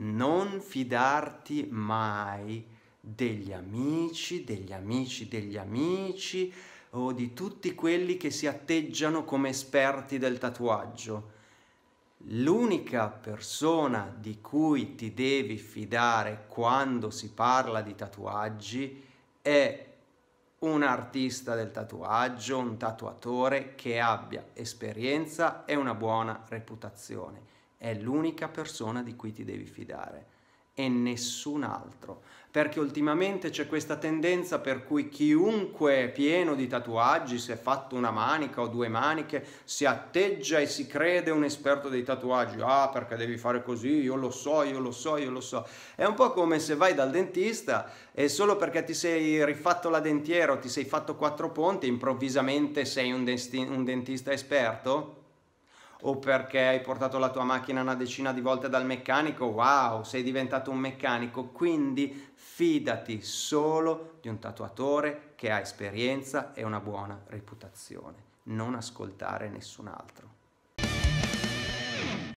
non fidarti mai degli amici, degli amici, degli amici o di tutti quelli che si atteggiano come esperti del tatuaggio. L'unica persona di cui ti devi fidare quando si parla di tatuaggi è un artista del tatuaggio, un tatuatore che abbia esperienza e una buona reputazione è l'unica persona di cui ti devi fidare e nessun altro. Perché ultimamente c'è questa tendenza per cui chiunque è pieno di tatuaggi, si è fatto una manica o due maniche, si atteggia e si crede un esperto dei tatuaggi. Ah, perché devi fare così, io lo so, io lo so, io lo so. È un po' come se vai dal dentista e solo perché ti sei rifatto la dentiera o ti sei fatto quattro ponti, improvvisamente sei un, denti- un dentista esperto o perché hai portato la tua macchina una decina di volte dal meccanico, wow, sei diventato un meccanico. Quindi fidati solo di un tatuatore che ha esperienza e una buona reputazione. Non ascoltare nessun altro.